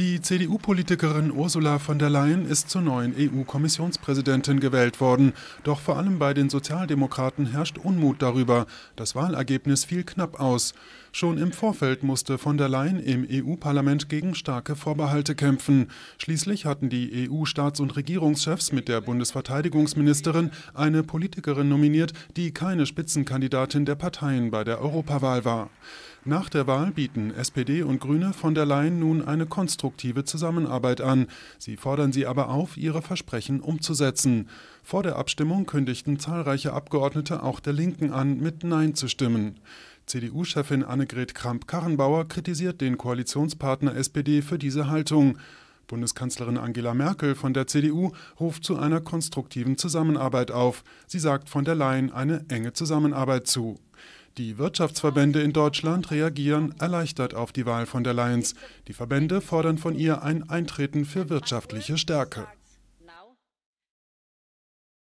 Die CDU-Politikerin Ursula von der Leyen ist zur neuen EU-Kommissionspräsidentin gewählt worden. Doch vor allem bei den Sozialdemokraten herrscht Unmut darüber. Das Wahlergebnis fiel knapp aus. Schon im Vorfeld musste von der Leyen im EU-Parlament gegen starke Vorbehalte kämpfen. Schließlich hatten die EU-Staats- und Regierungschefs mit der Bundesverteidigungsministerin eine Politikerin nominiert, die keine Spitzenkandidatin der Parteien bei der Europawahl war. Nach der Wahl bieten SPD und Grüne von der Leyen nun eine konstruktive Zusammenarbeit an. Sie fordern sie aber auf, ihre Versprechen umzusetzen. Vor der Abstimmung kündigten zahlreiche Abgeordnete auch der Linken an, mit Nein zu stimmen. CDU-Chefin Annegret Kramp-Karrenbauer kritisiert den Koalitionspartner SPD für diese Haltung. Bundeskanzlerin Angela Merkel von der CDU ruft zu einer konstruktiven Zusammenarbeit auf. Sie sagt von der Leyen eine enge Zusammenarbeit zu. Die Wirtschaftsverbände in Deutschland reagieren erleichtert auf die Wahl von der Leyen's. Die Verbände fordern von ihr ein Eintreten für wirtschaftliche Stärke.